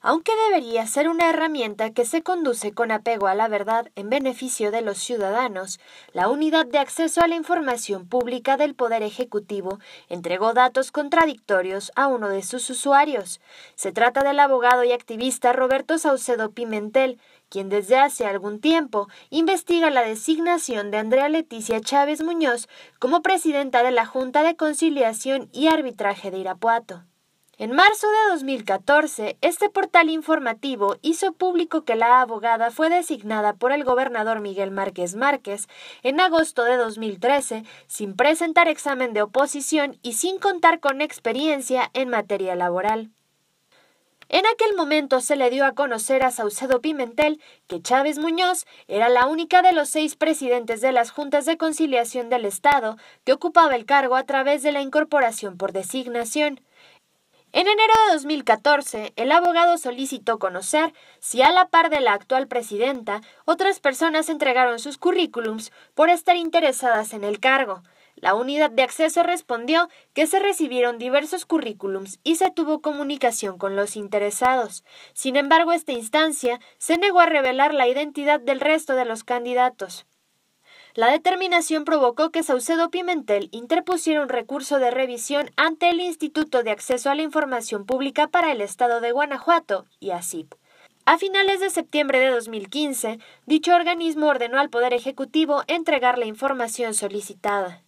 aunque debería ser una herramienta que se conduce con apego a la verdad en beneficio de los ciudadanos, la Unidad de Acceso a la Información Pública del Poder Ejecutivo entregó datos contradictorios a uno de sus usuarios. Se trata del abogado y activista Roberto Saucedo Pimentel, quien desde hace algún tiempo investiga la designación de Andrea Leticia Chávez Muñoz como presidenta de la Junta de Conciliación y Arbitraje de Irapuato. En marzo de 2014, este portal informativo hizo público que la abogada fue designada por el gobernador Miguel Márquez Márquez en agosto de 2013 sin presentar examen de oposición y sin contar con experiencia en materia laboral. En aquel momento se le dio a conocer a Saucedo Pimentel que Chávez Muñoz era la única de los seis presidentes de las juntas de conciliación del Estado que ocupaba el cargo a través de la incorporación por designación. En enero de 2014, el abogado solicitó conocer si a la par de la actual presidenta, otras personas entregaron sus currículums por estar interesadas en el cargo. La unidad de acceso respondió que se recibieron diversos currículums y se tuvo comunicación con los interesados. Sin embargo, esta instancia se negó a revelar la identidad del resto de los candidatos. La determinación provocó que Saucedo Pimentel interpusiera un recurso de revisión ante el Instituto de Acceso a la Información Pública para el Estado de Guanajuato y A finales de septiembre de 2015, dicho organismo ordenó al Poder Ejecutivo entregar la información solicitada.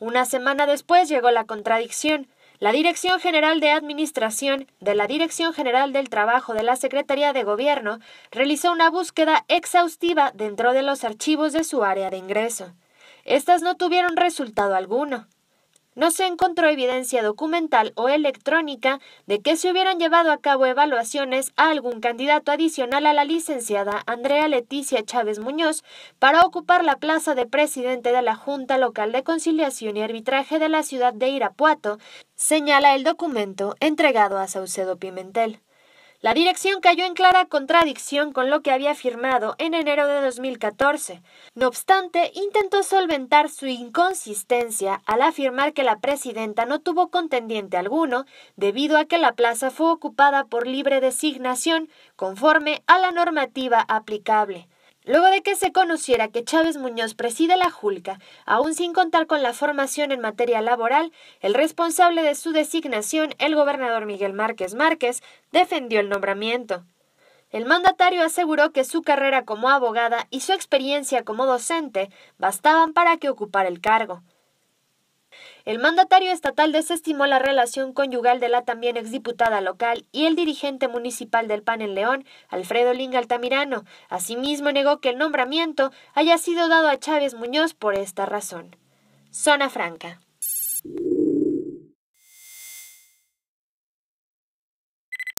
Una semana después llegó la contradicción, la Dirección General de Administración de la Dirección General del Trabajo de la Secretaría de Gobierno realizó una búsqueda exhaustiva dentro de los archivos de su área de ingreso. Estas no tuvieron resultado alguno no se encontró evidencia documental o electrónica de que se hubieran llevado a cabo evaluaciones a algún candidato adicional a la licenciada Andrea Leticia Chávez Muñoz para ocupar la plaza de presidente de la Junta Local de Conciliación y Arbitraje de la ciudad de Irapuato, señala el documento entregado a Saucedo Pimentel. La dirección cayó en clara contradicción con lo que había firmado en enero de 2014. No obstante, intentó solventar su inconsistencia al afirmar que la presidenta no tuvo contendiente alguno debido a que la plaza fue ocupada por libre designación conforme a la normativa aplicable. Luego de que se conociera que Chávez Muñoz preside la Julca, aún sin contar con la formación en materia laboral, el responsable de su designación, el gobernador Miguel Márquez Márquez, defendió el nombramiento. El mandatario aseguró que su carrera como abogada y su experiencia como docente bastaban para que ocupara el cargo. El mandatario estatal desestimó la relación conyugal de la también exdiputada local y el dirigente municipal del PAN en León, Alfredo Linga Altamirano. Asimismo, negó que el nombramiento haya sido dado a Chávez Muñoz por esta razón. Zona Franca.